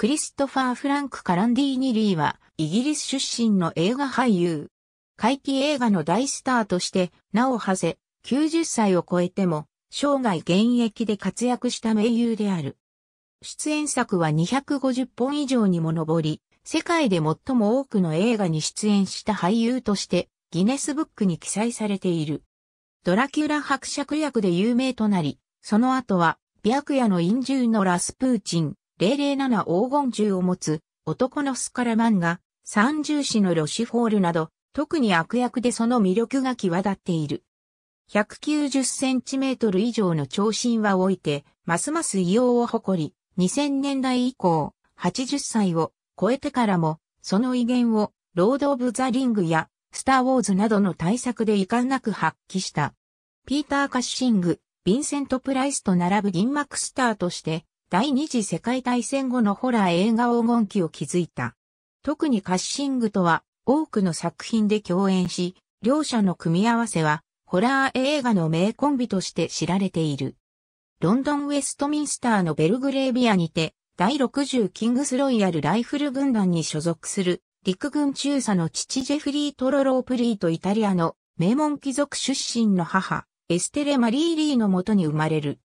クリストファー・フランク・カランディニリーは、イギリス出身の映画俳優。怪奇映画の大スターとして、なおはせ、90歳を超えても、生涯現役で活躍した名優である。出演作は250本以上にも上り、世界で最も多くの映画に出演した俳優として、ギネスブックに記載されている。ドラキュラ伯爵役で有名となり、その後は、白夜の陰獣のラスプーチン、007黄金銃を持つ男のスカラマンが三重士のロシフォールなど特に悪役でその魅力が際立っている。190センチメートル以上の長身は置いて、ますます異様を誇り、2000年代以降、80歳を超えてからも、その威厳を、ロード・オブ・ザ・リングや、スター・ウォーズなどの対策で遺憾なく発揮した。ピーター・カッシング、ヴィンセント・プライスと並ぶ銀幕スターとして、第二次世界大戦後のホラー映画黄金期を築いた。特にカッシングとは多くの作品で共演し、両者の組み合わせはホラー映画の名コンビとして知られている。ロンドン・ウェストミンスターのベルグレービアにて、第60キングスロイヤルライフル軍団に所属する陸軍中佐の父ジェフリー・トロロープリーとイタリアの名門貴族出身の母、エステレ・マリー・リーのもとに生まれる。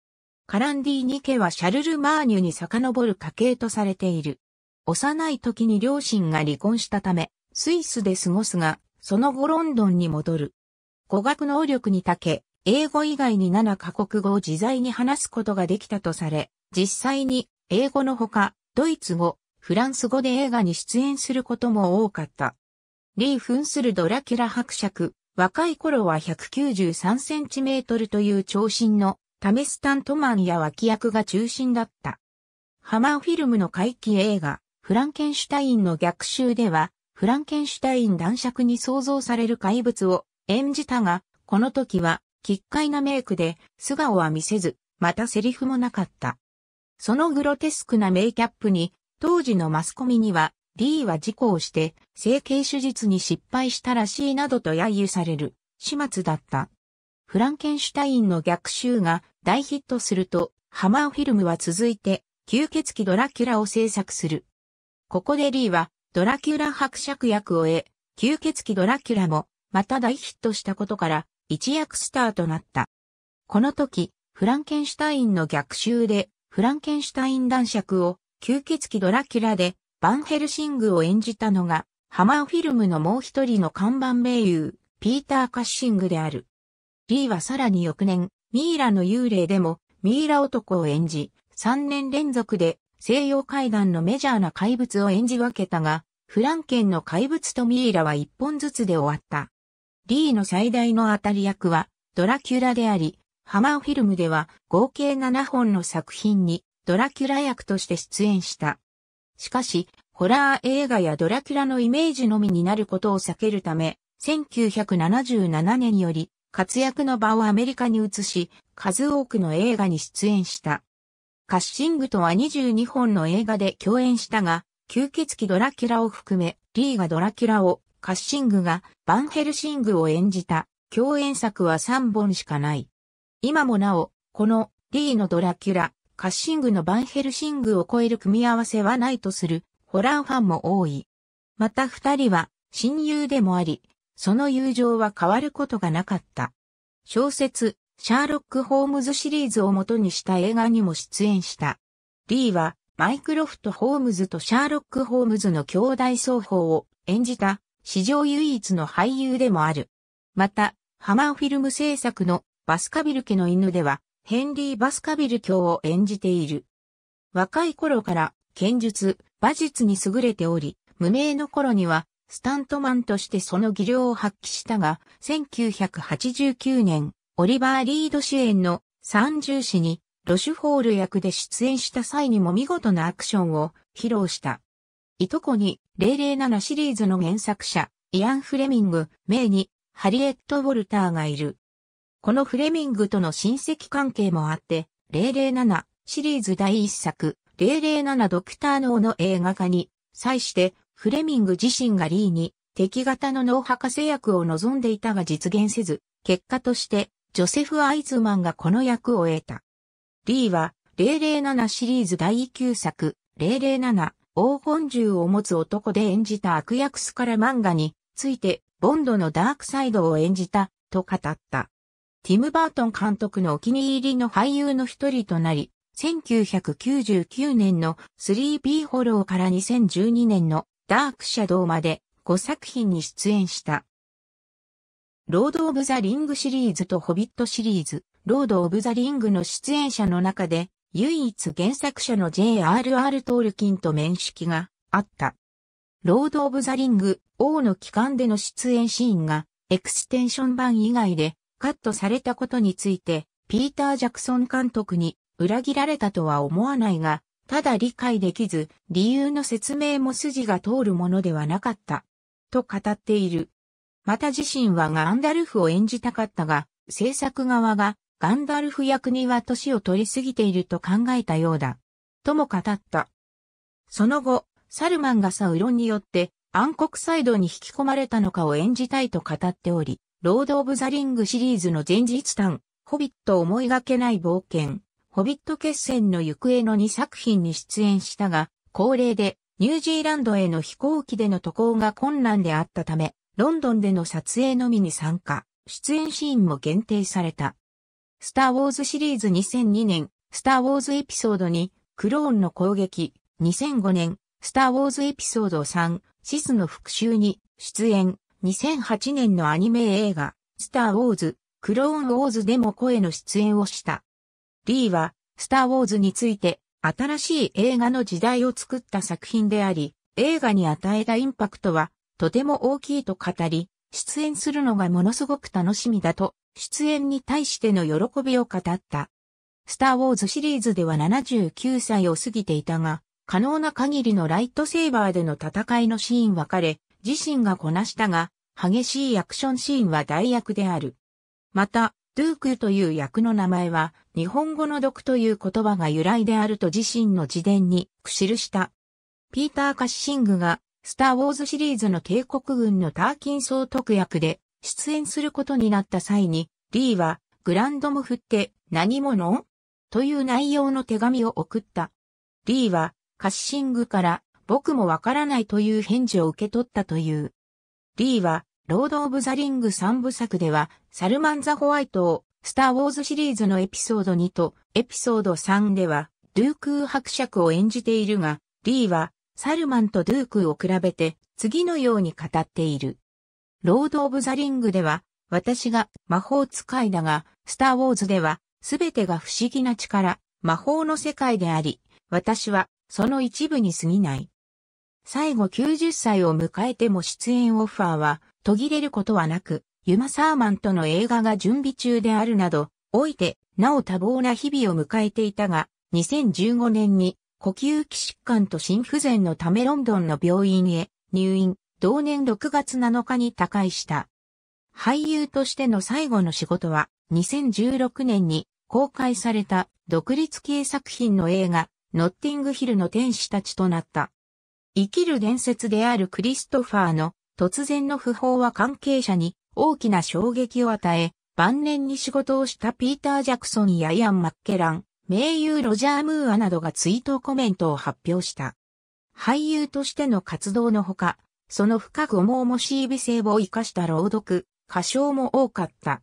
カランディニ家はシャルル・マーニュに遡る家系とされている。幼い時に両親が離婚したため、スイスで過ごすが、その後ロンドンに戻る。語学能力に長け、英語以外に7カ国語を自在に話すことができたとされ、実際に英語のほか、ドイツ語、フランス語で映画に出演することも多かった。リーフンするドラキュラ伯爵、若い頃は193センチメートルという長身のタメスタントマンや脇役が中心だった。ハマーフィルムの回帰映画、フランケンシュタインの逆襲では、フランケンシュタイン男爵に創造される怪物を演じたが、この時は、奇怪なメイクで、素顔は見せず、またセリフもなかった。そのグロテスクなメイキャップに、当時のマスコミには、リーは事故をして、整形手術に失敗したらしいなどと揶揄される、始末だった。フランケンシュタインの逆襲が、大ヒットすると、ハマーフィルムは続いて、吸血鬼ドラキュラを制作する。ここでリーは、ドラキュラ伯爵役を得、吸血鬼ドラキュラも、また大ヒットしたことから、一躍スターとなった。この時、フランケンシュタインの逆襲で、フランケンシュタイン男爵を、吸血鬼ドラキュラで、バンヘルシングを演じたのが、ハマーフィルムのもう一人の看板名優、ピーター・カッシングである。リーはさらに翌年、ミイラの幽霊でもミイラ男を演じ、3年連続で西洋怪談のメジャーな怪物を演じ分けたが、フランケンの怪物とミイラは1本ずつで終わった。リーの最大の当たり役はドラキュラであり、ハマーフィルムでは合計7本の作品にドラキュラ役として出演した。しかし、ホラー映画やドラキュラのイメージのみになることを避けるため、1977年より活躍の場をアメリカに移し、数多くの映画に出演した。カッシングとは22本の映画で共演したが、吸血鬼ドラキュラを含め、リーがドラキュラを、カッシングがバンヘルシングを演じた共演作は3本しかない。今もなお、このリーのドラキュラ、カッシングのバンヘルシングを超える組み合わせはないとするホラーファンも多い。また二人は親友でもあり、その友情は変わることがなかった。小説、シャーロック・ホームズシリーズを元にした映画にも出演した。リーは、マイクロフト・ホームズとシャーロック・ホームズの兄弟双方を演じた史上唯一の俳優でもある。また、ハマーフィルム制作のバスカビル家の犬では、ヘンリー・バスカビル卿を演じている。若い頃から、剣術、馬術に優れており、無名の頃には、スタントマンとしてその技量を発揮したが、1989年、オリバー・リード主演の三重詩にロシュホール役で出演した際にも見事なアクションを披露した。いとこに007シリーズの原作者、イアン・フレミング、名にハリエット・ウォルターがいる。このフレミングとの親戚関係もあって、007シリーズ第一作、007ドクターノーの映画化に、際してフレミング自身がリーに敵型の脳博化製薬を望んでいたが実現せず、結果としてジョセフ・アイズマンがこの役を得た。リーは007シリーズ第9作007黄金銃を持つ男で演じた悪役スカラ漫画についてボンドのダークサイドを演じたと語った。ティム・バートン監督のお気に入りの俳優の一人となり、1999年の 3B フォローから2012年のダークシャドウまで5作品に出演した。ロード・オブ・ザ・リングシリーズとホビットシリーズ、ロード・オブ・ザ・リングの出演者の中で、唯一原作者の J.R.R. トールキンと面識があった。ロード・オブ・ザ・リング、王の帰還での出演シーンが、エクステンション版以外でカットされたことについて、ピーター・ジャクソン監督に裏切られたとは思わないが、ただ理解できず、理由の説明も筋が通るものではなかった。と語っている。また自身はガンダルフを演じたかったが、制作側がガンダルフ役には年を取りすぎていると考えたようだ。とも語った。その後、サルマンがサウロンによって暗黒サイドに引き込まれたのかを演じたいと語っており、ロード・オブ・ザ・リングシリーズの前日譚、ホビット思いがけない冒険、ホビット決戦の行方の2作品に出演したが、高齢でニュージーランドへの飛行機での渡航が困難であったため、ロンドンでの撮影のみに参加、出演シーンも限定された。スター・ウォーズシリーズ2002年、スター・ウォーズエピソード2、クローンの攻撃、2005年、スター・ウォーズエピソード3、シスの復讐に出演、2008年のアニメ映画、スター・ウォーズ、クローン・ウォーズでも声の出演をした。リーは、スター・ウォーズについて、新しい映画の時代を作った作品であり、映画に与えたインパクトは、とても大きいと語り、出演するのがものすごく楽しみだと、出演に対しての喜びを語った。スター・ウォーズシリーズでは79歳を過ぎていたが、可能な限りのライトセーバーでの戦いのシーンは彼、自身がこなしたが、激しいアクションシーンは代役である。また、ドゥークという役の名前は、日本語の毒という言葉が由来であると自身の自伝に記した。ピーター・カッシングが、スター・ウォーズシリーズの帝国軍のターキン総督役で出演することになった際に、リーは、グランドムフって何者という内容の手紙を送った。リーは、カッシングから、僕もわからないという返事を受け取ったという。リーは、ロード・オブ・ザ・リング3部作では、サルマン・ザ・ホワイトを、スター・ウォーズシリーズのエピソード2と、エピソード3では、ドゥークー伯爵を演じているが、リーは、サルマンとドゥークーを比べて、次のように語っている。ロード・オブ・ザ・リングでは、私が魔法使いだが、スター・ウォーズでは、すべてが不思議な力、魔法の世界であり、私は、その一部に過ぎない。最後90歳を迎えても出演オファーは、途切れることはなく、ユマ・サーマンとの映画が準備中であるなど、おいて、なお多忙な日々を迎えていたが、2015年に呼吸器疾患と心不全のためロンドンの病院へ入院、同年6月7日に他界した。俳優としての最後の仕事は、2016年に公開された独立系作品の映画、ノッティングヒルの天使たちとなった。生きる伝説であるクリストファーの突然の訃報は関係者に大きな衝撃を与え、晩年に仕事をしたピーター・ジャクソンやイアン・マッケラン、名優ロジャー・ムーアなどが追悼コメントを発表した。俳優としての活動のほか、その深く重々しい美声を生かした朗読、歌唱も多かった。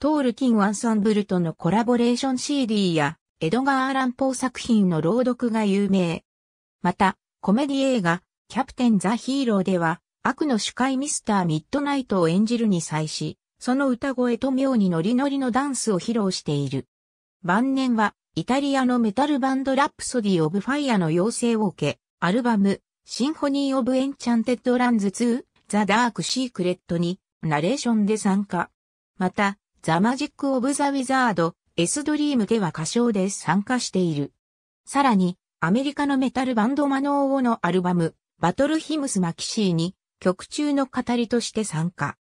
トールキンアンサンブルとのコラボレーション CD や、エドガー・アランポー作品の朗読が有名。また、コメディ映画、キャプテン・ザ・ヒーローでは、悪の主会ミスターミッドナイトを演じるに際し、その歌声と妙にノリノリのダンスを披露している。晩年は、イタリアのメタルバンドラップソディ・オブ・ファイアの要請を受け、アルバム、シンフォニー・オブ・エンチャンテッド・ランズ2、ザ・ダーク・シークレットに、ナレーションで参加。また、ザ・マジック・オブ・ザ・ウィザード、エスドリームでは歌唱で参加している。さらに、アメリカのメタルバンドマノーオのアルバム、バトルヒムス・マキシーに曲中の語りとして参加。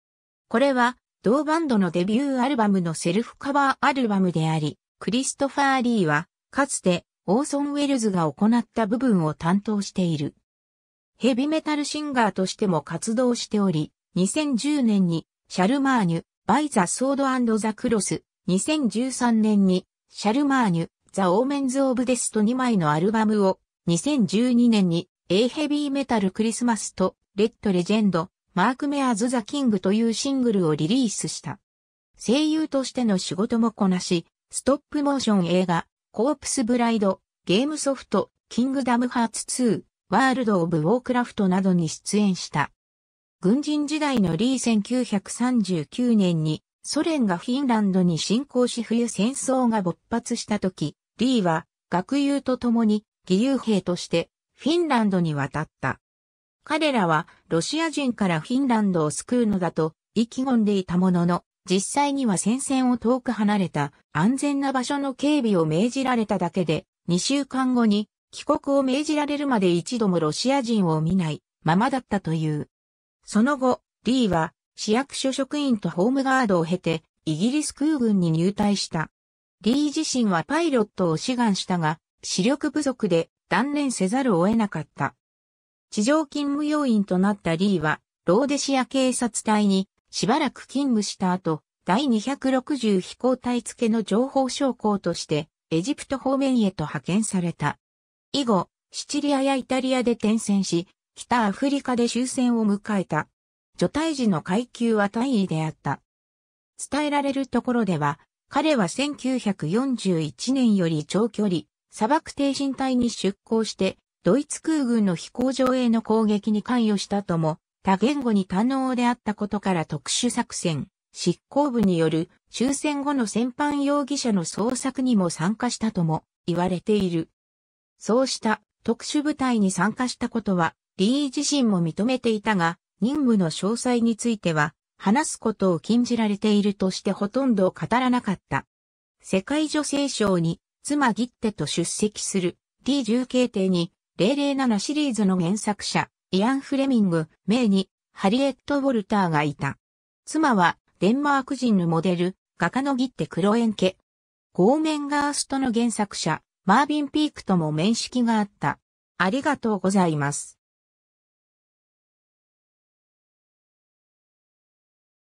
これは、同バンドのデビューアルバムのセルフカバーアルバムであり、クリストファー・リーは、かつて、オーソン・ウェルズが行った部分を担当している。ヘビメタルシンガーとしても活動しており、2010年に、シャルマーニュ、バイザ・ソードザ・クロス、2013年に、シャルマーニュ、ザ・オーメンズ・オブ・デスト2枚のアルバムを、2012年に、A ヘビーメタルクリスマスとレッドレジェンド、マーク・メアーズ・ザ・キングというシングルをリリースした。声優としての仕事もこなし、ストップモーション映画、コープス・ブライド、ゲームソフト、キングダム・ハーツ2、ワールド・オブ・ウォークラフトなどに出演した。軍人時代のリー1939年にソ連がフィンランドに侵攻し冬戦争が勃発した時、リーは学友と共に義勇兵としてフィンランドに渡った。彼らはロシア人からフィンランドを救うのだと意気込んでいたものの、実際には戦線を遠く離れた安全な場所の警備を命じられただけで、2週間後に帰国を命じられるまで一度もロシア人を見ないままだったという。その後、リーは市役所職員とホームガードを経てイギリス空軍に入隊した。リー自身はパイロットを志願したが、視力不足で断念せざるを得なかった。地上勤務要員となったリーは、ローデシア警察隊にしばらく勤務した後、第260飛行隊付の情報将校としてエジプト方面へと派遣された。以後、シチリアやイタリアで転戦し、北アフリカで終戦を迎えた。除隊時の階級は大尉であった。伝えられるところでは、彼は1941年より長距離、砂漠挺身隊に出航して、ドイツ空軍の飛行場への攻撃に関与したとも、多言語に堪能であったことから特殊作戦、執行部による終戦後の戦犯容疑者の捜索にも参加したとも言われている。そうした特殊部隊に参加したことは、リー自身も認めていたが、任務の詳細については、話すことを禁じられているとしてほとんど語らなかった。世界女性賞に妻ギッテと出席する D10 形態に007シリーズの原作者、イアン・フレミング、名にハリエット・ウォルターがいた。妻はデンマーク人のモデル、画家のギッテ・クロエンケ。ゴーメンガーストの原作者、マービン・ピークとも面識があった。ありがとうございます。